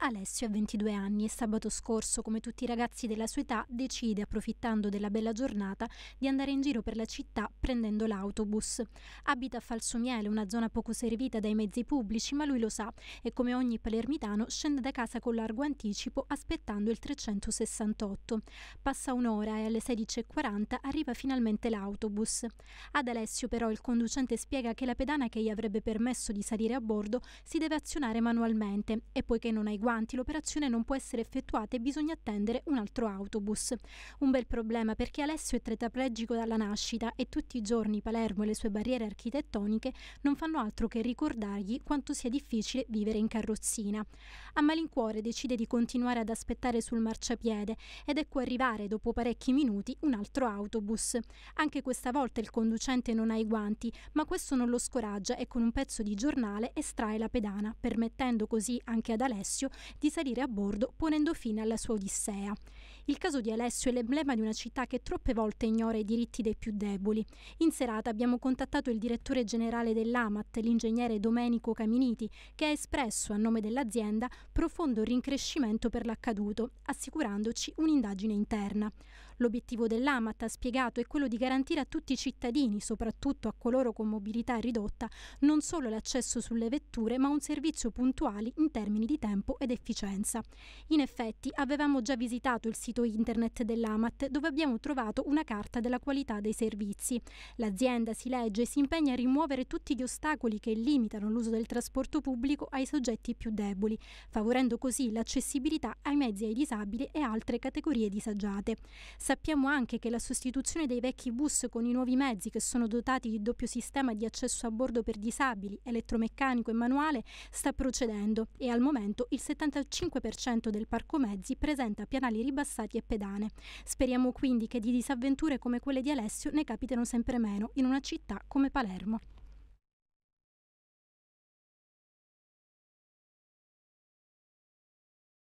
Alessio ha 22 anni e sabato scorso, come tutti i ragazzi della sua età, decide, approfittando della bella giornata, di andare in giro per la città prendendo l'autobus. Abita a Falsomiele, una zona poco servita dai mezzi pubblici, ma lui lo sa e come ogni palermitano scende da casa con largo anticipo aspettando il 368. Passa un'ora e alle 16.40 arriva finalmente l'autobus. Ad Alessio però il conducente spiega che la pedana che gli avrebbe permesso di salire a bordo si deve azionare manualmente e poiché non ha i guanti guanti, l'operazione non può essere effettuata e bisogna attendere un altro autobus. Un bel problema perché Alessio è tetraplegico dalla nascita e tutti i giorni Palermo e le sue barriere architettoniche non fanno altro che ricordargli quanto sia difficile vivere in carrozzina. A malincuore decide di continuare ad aspettare sul marciapiede ed ecco arrivare dopo parecchi minuti un altro autobus. Anche questa volta il conducente non ha i guanti, ma questo non lo scoraggia e con un pezzo di giornale estrae la pedana, permettendo così anche ad Alessio di salire a bordo ponendo fine alla sua odissea. Il caso di Alessio è l'emblema di una città che troppe volte ignora i diritti dei più deboli. In serata abbiamo contattato il direttore generale dell'AMAT, l'ingegnere Domenico Caminiti, che ha espresso a nome dell'azienda profondo rincrescimento per l'accaduto, assicurandoci un'indagine interna. L'obiettivo dell'AMAT, ha spiegato, è quello di garantire a tutti i cittadini, soprattutto a coloro con mobilità ridotta, non solo l'accesso sulle vetture, ma un servizio puntuale in termini di tempo ed efficienza. In effetti, avevamo già visitato il sito internet dell'AMAT, dove abbiamo trovato una carta della qualità dei servizi. L'azienda, si legge, si impegna a rimuovere tutti gli ostacoli che limitano l'uso del trasporto pubblico ai soggetti più deboli, favorendo così l'accessibilità ai mezzi ai disabili e altre categorie disagiate. Sappiamo anche che la sostituzione dei vecchi bus con i nuovi mezzi che sono dotati di doppio sistema di accesso a bordo per disabili, elettromeccanico e manuale sta procedendo e al momento il 75% del parco mezzi presenta pianali ribassati e pedane. Speriamo quindi che di disavventure come quelle di Alessio ne capitano sempre meno in una città come Palermo.